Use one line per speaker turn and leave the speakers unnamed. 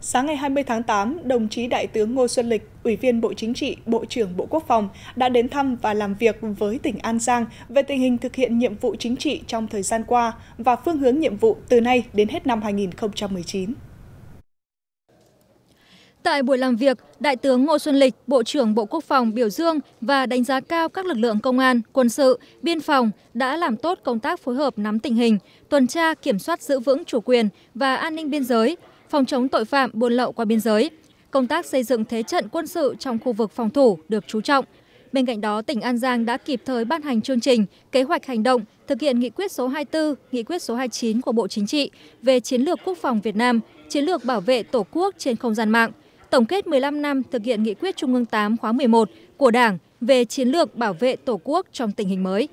sáng ngày hai mươi tháng tám đồng chí đại tướng ngô xuân lịch ủy viên bộ chính trị bộ trưởng bộ quốc phòng đã đến thăm và làm việc với tỉnh an giang về tình hình thực hiện nhiệm vụ chính trị trong thời gian qua và phương hướng nhiệm vụ từ nay đến hết năm hai nghìn một mươi chín
Tại buổi làm việc, Đại tướng Ngô Xuân Lịch, Bộ trưởng Bộ Quốc phòng biểu dương và đánh giá cao các lực lượng công an, quân sự, biên phòng đã làm tốt công tác phối hợp nắm tình hình, tuần tra kiểm soát giữ vững chủ quyền và an ninh biên giới, phòng chống tội phạm buôn lậu qua biên giới công tác xây dựng thế trận quân sự trong khu vực phòng thủ được chú trọng bên cạnh đó tỉnh an giang đã kịp thời ban hành chương trình kế hoạch hành động thực hiện nghị quyết số 24, nghị quyết số 29 của bộ chính trị về chiến lược quốc phòng việt nam chiến lược bảo vệ tổ quốc trên không gian mạng tổng kết 15 năm thực hiện nghị quyết trung ương 8 khóa 11 của đảng về chiến lược bảo vệ tổ quốc trong tình hình mới